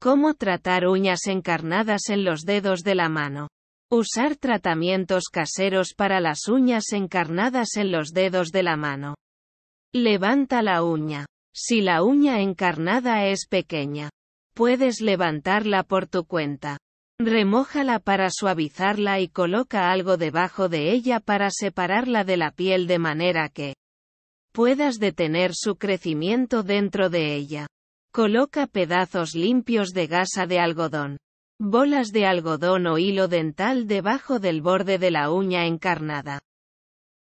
Cómo tratar uñas encarnadas en los dedos de la mano. Usar tratamientos caseros para las uñas encarnadas en los dedos de la mano. Levanta la uña. Si la uña encarnada es pequeña, puedes levantarla por tu cuenta. Remójala para suavizarla y coloca algo debajo de ella para separarla de la piel de manera que puedas detener su crecimiento dentro de ella. Coloca pedazos limpios de gasa de algodón, bolas de algodón o hilo dental debajo del borde de la uña encarnada.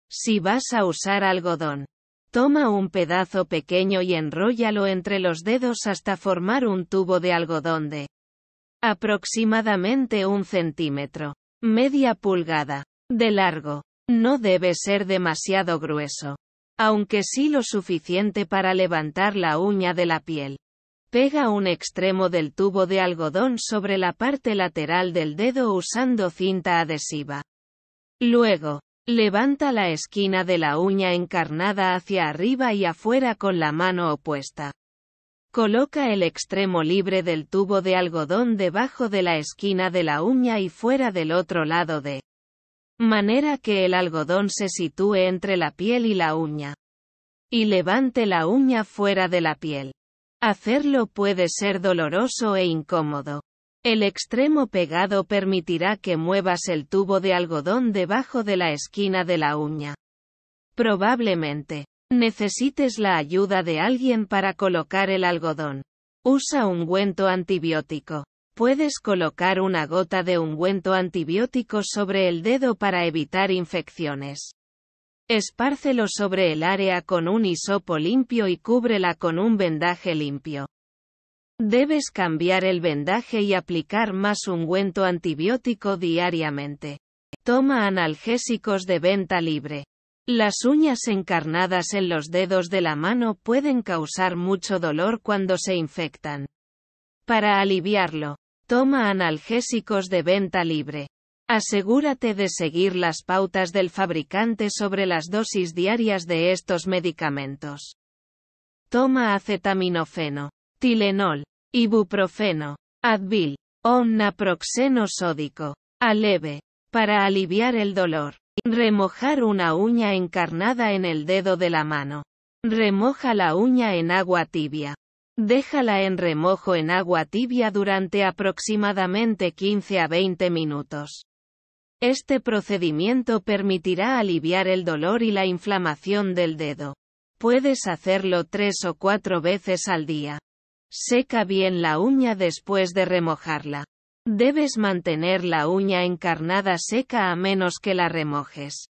Si vas a usar algodón, toma un pedazo pequeño y enróllalo entre los dedos hasta formar un tubo de algodón de aproximadamente un centímetro, media pulgada, de largo. No debe ser demasiado grueso, aunque sí lo suficiente para levantar la uña de la piel. Pega un extremo del tubo de algodón sobre la parte lateral del dedo usando cinta adhesiva. Luego, levanta la esquina de la uña encarnada hacia arriba y afuera con la mano opuesta. Coloca el extremo libre del tubo de algodón debajo de la esquina de la uña y fuera del otro lado de manera que el algodón se sitúe entre la piel y la uña. Y levante la uña fuera de la piel. Hacerlo puede ser doloroso e incómodo. El extremo pegado permitirá que muevas el tubo de algodón debajo de la esquina de la uña. Probablemente, necesites la ayuda de alguien para colocar el algodón. Usa ungüento antibiótico. Puedes colocar una gota de ungüento antibiótico sobre el dedo para evitar infecciones. Espárcelo sobre el área con un hisopo limpio y cúbrela con un vendaje limpio. Debes cambiar el vendaje y aplicar más ungüento antibiótico diariamente. Toma analgésicos de venta libre. Las uñas encarnadas en los dedos de la mano pueden causar mucho dolor cuando se infectan. Para aliviarlo, toma analgésicos de venta libre. Asegúrate de seguir las pautas del fabricante sobre las dosis diarias de estos medicamentos. Toma acetaminofeno, Tilenol, ibuprofeno, Advil, o naproxeno sódico, Aleve, para aliviar el dolor. Remojar una uña encarnada en el dedo de la mano. Remoja la uña en agua tibia. Déjala en remojo en agua tibia durante aproximadamente 15 a 20 minutos. Este procedimiento permitirá aliviar el dolor y la inflamación del dedo. Puedes hacerlo tres o cuatro veces al día. Seca bien la uña después de remojarla. Debes mantener la uña encarnada seca a menos que la remojes.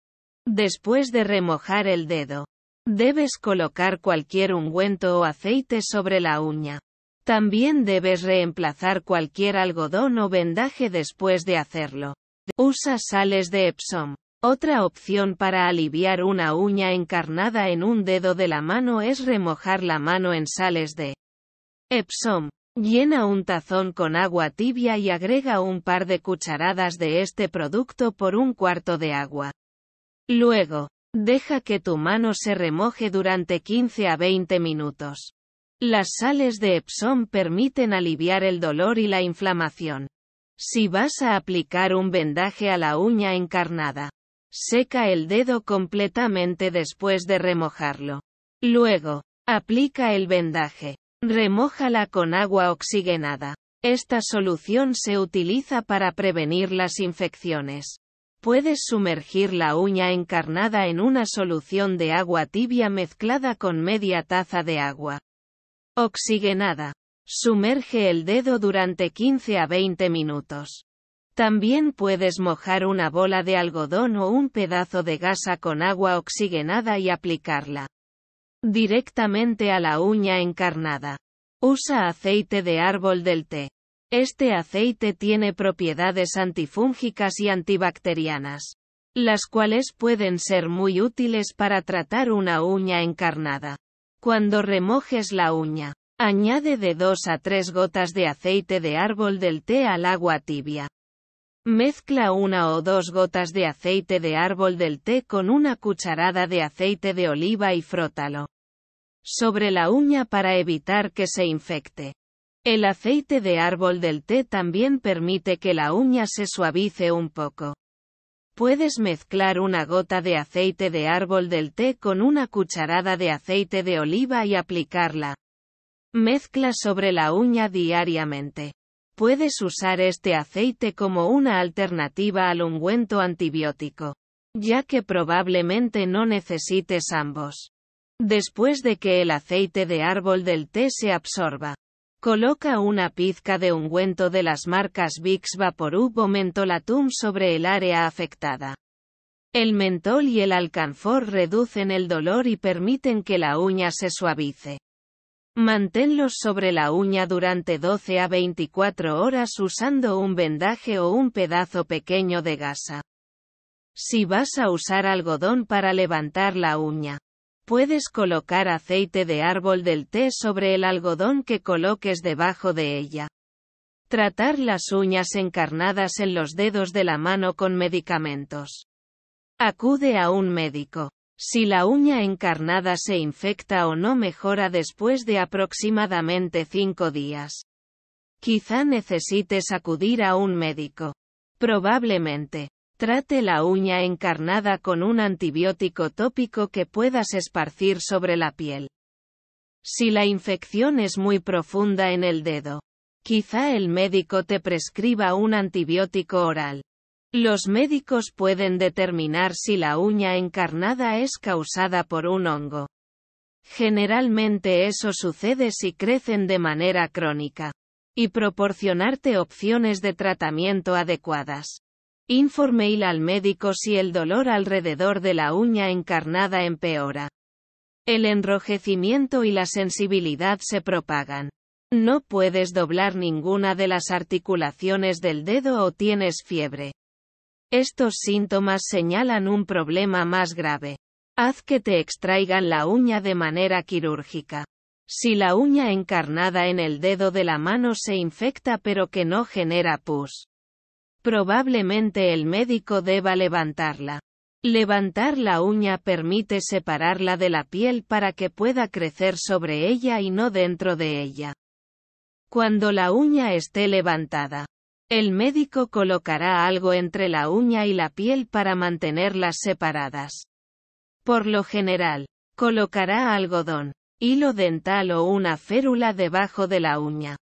Después de remojar el dedo, debes colocar cualquier ungüento o aceite sobre la uña. También debes reemplazar cualquier algodón o vendaje después de hacerlo. Usa sales de Epsom. Otra opción para aliviar una uña encarnada en un dedo de la mano es remojar la mano en sales de Epsom. Llena un tazón con agua tibia y agrega un par de cucharadas de este producto por un cuarto de agua. Luego, deja que tu mano se remoje durante 15 a 20 minutos. Las sales de Epsom permiten aliviar el dolor y la inflamación. Si vas a aplicar un vendaje a la uña encarnada, seca el dedo completamente después de remojarlo. Luego, aplica el vendaje. Remójala con agua oxigenada. Esta solución se utiliza para prevenir las infecciones. Puedes sumergir la uña encarnada en una solución de agua tibia mezclada con media taza de agua oxigenada. Sumerge el dedo durante 15 a 20 minutos. También puedes mojar una bola de algodón o un pedazo de gasa con agua oxigenada y aplicarla directamente a la uña encarnada. Usa aceite de árbol del té. Este aceite tiene propiedades antifúngicas y antibacterianas, las cuales pueden ser muy útiles para tratar una uña encarnada. Cuando remojes la uña, Añade de 2 a 3 gotas de aceite de árbol del té al agua tibia. Mezcla una o dos gotas de aceite de árbol del té con una cucharada de aceite de oliva y frótalo. Sobre la uña para evitar que se infecte. El aceite de árbol del té también permite que la uña se suavice un poco. Puedes mezclar una gota de aceite de árbol del té con una cucharada de aceite de oliva y aplicarla. Mezcla sobre la uña diariamente. Puedes usar este aceite como una alternativa al ungüento antibiótico, ya que probablemente no necesites ambos. Después de que el aceite de árbol del té se absorba, coloca una pizca de ungüento de las marcas Vicks Vaporub o Mentolatum sobre el área afectada. El mentol y el alcanfor reducen el dolor y permiten que la uña se suavice. Manténlos sobre la uña durante 12 a 24 horas usando un vendaje o un pedazo pequeño de gasa. Si vas a usar algodón para levantar la uña, puedes colocar aceite de árbol del té sobre el algodón que coloques debajo de ella. Tratar las uñas encarnadas en los dedos de la mano con medicamentos. Acude a un médico. Si la uña encarnada se infecta o no mejora después de aproximadamente 5 días. Quizá necesites acudir a un médico. Probablemente. Trate la uña encarnada con un antibiótico tópico que puedas esparcir sobre la piel. Si la infección es muy profunda en el dedo, quizá el médico te prescriba un antibiótico oral. Los médicos pueden determinar si la uña encarnada es causada por un hongo. Generalmente eso sucede si crecen de manera crónica. Y proporcionarte opciones de tratamiento adecuadas. Informe al médico si el dolor alrededor de la uña encarnada empeora. El enrojecimiento y la sensibilidad se propagan. No puedes doblar ninguna de las articulaciones del dedo o tienes fiebre. Estos síntomas señalan un problema más grave. Haz que te extraigan la uña de manera quirúrgica. Si la uña encarnada en el dedo de la mano se infecta pero que no genera pus, probablemente el médico deba levantarla. Levantar la uña permite separarla de la piel para que pueda crecer sobre ella y no dentro de ella. Cuando la uña esté levantada, el médico colocará algo entre la uña y la piel para mantenerlas separadas. Por lo general, colocará algodón, hilo dental o una férula debajo de la uña.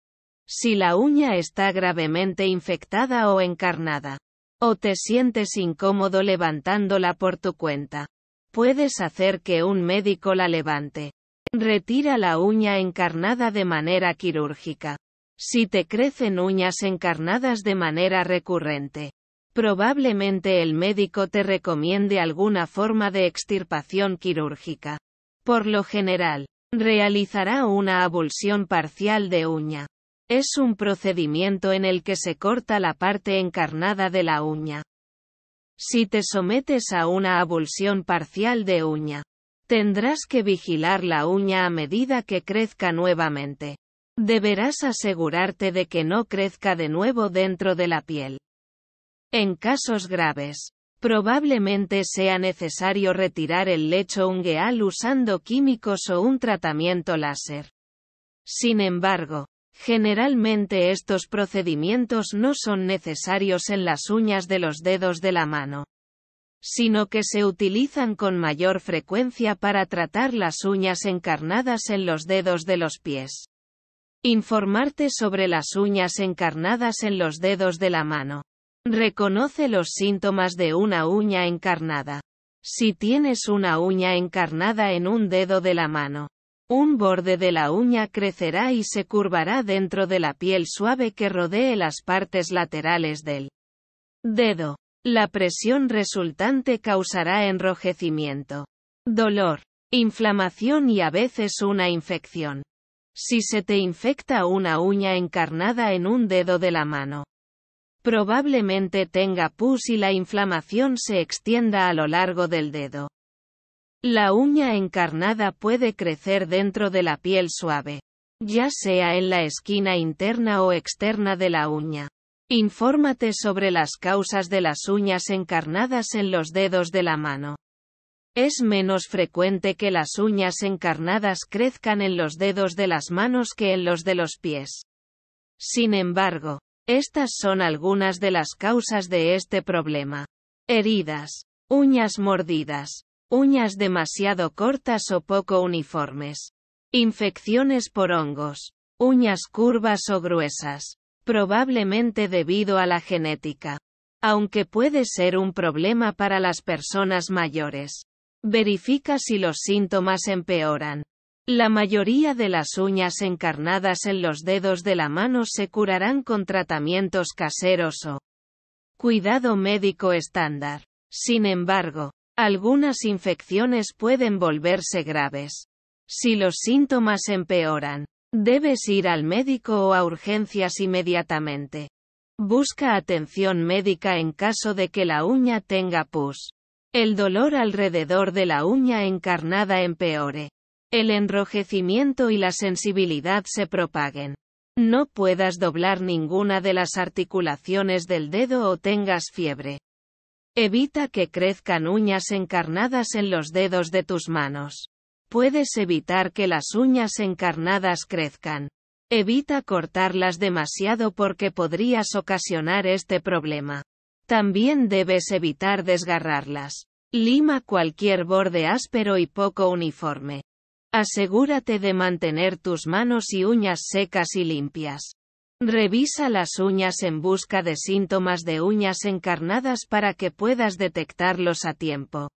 Si la uña está gravemente infectada o encarnada, o te sientes incómodo levantándola por tu cuenta, puedes hacer que un médico la levante. Retira la uña encarnada de manera quirúrgica si te crecen uñas encarnadas de manera recurrente. Probablemente el médico te recomiende alguna forma de extirpación quirúrgica. Por lo general, realizará una abulsión parcial de uña. Es un procedimiento en el que se corta la parte encarnada de la uña. Si te sometes a una abulsión parcial de uña, tendrás que vigilar la uña a medida que crezca nuevamente. Deberás asegurarte de que no crezca de nuevo dentro de la piel. En casos graves, probablemente sea necesario retirar el lecho ungueal usando químicos o un tratamiento láser. Sin embargo, generalmente estos procedimientos no son necesarios en las uñas de los dedos de la mano, sino que se utilizan con mayor frecuencia para tratar las uñas encarnadas en los dedos de los pies. Informarte sobre las uñas encarnadas en los dedos de la mano. Reconoce los síntomas de una uña encarnada. Si tienes una uña encarnada en un dedo de la mano, un borde de la uña crecerá y se curvará dentro de la piel suave que rodee las partes laterales del dedo. La presión resultante causará enrojecimiento, dolor, inflamación y a veces una infección. Si se te infecta una uña encarnada en un dedo de la mano, probablemente tenga pus y la inflamación se extienda a lo largo del dedo. La uña encarnada puede crecer dentro de la piel suave, ya sea en la esquina interna o externa de la uña. Infórmate sobre las causas de las uñas encarnadas en los dedos de la mano. Es menos frecuente que las uñas encarnadas crezcan en los dedos de las manos que en los de los pies. Sin embargo, estas son algunas de las causas de este problema. Heridas. Uñas mordidas. Uñas demasiado cortas o poco uniformes. Infecciones por hongos. Uñas curvas o gruesas. Probablemente debido a la genética. Aunque puede ser un problema para las personas mayores. Verifica si los síntomas empeoran. La mayoría de las uñas encarnadas en los dedos de la mano se curarán con tratamientos caseros o cuidado médico estándar. Sin embargo, algunas infecciones pueden volverse graves. Si los síntomas empeoran, debes ir al médico o a urgencias inmediatamente. Busca atención médica en caso de que la uña tenga pus. El dolor alrededor de la uña encarnada empeore. El enrojecimiento y la sensibilidad se propaguen. No puedas doblar ninguna de las articulaciones del dedo o tengas fiebre. Evita que crezcan uñas encarnadas en los dedos de tus manos. Puedes evitar que las uñas encarnadas crezcan. Evita cortarlas demasiado porque podrías ocasionar este problema. También debes evitar desgarrarlas. Lima cualquier borde áspero y poco uniforme. Asegúrate de mantener tus manos y uñas secas y limpias. Revisa las uñas en busca de síntomas de uñas encarnadas para que puedas detectarlos a tiempo.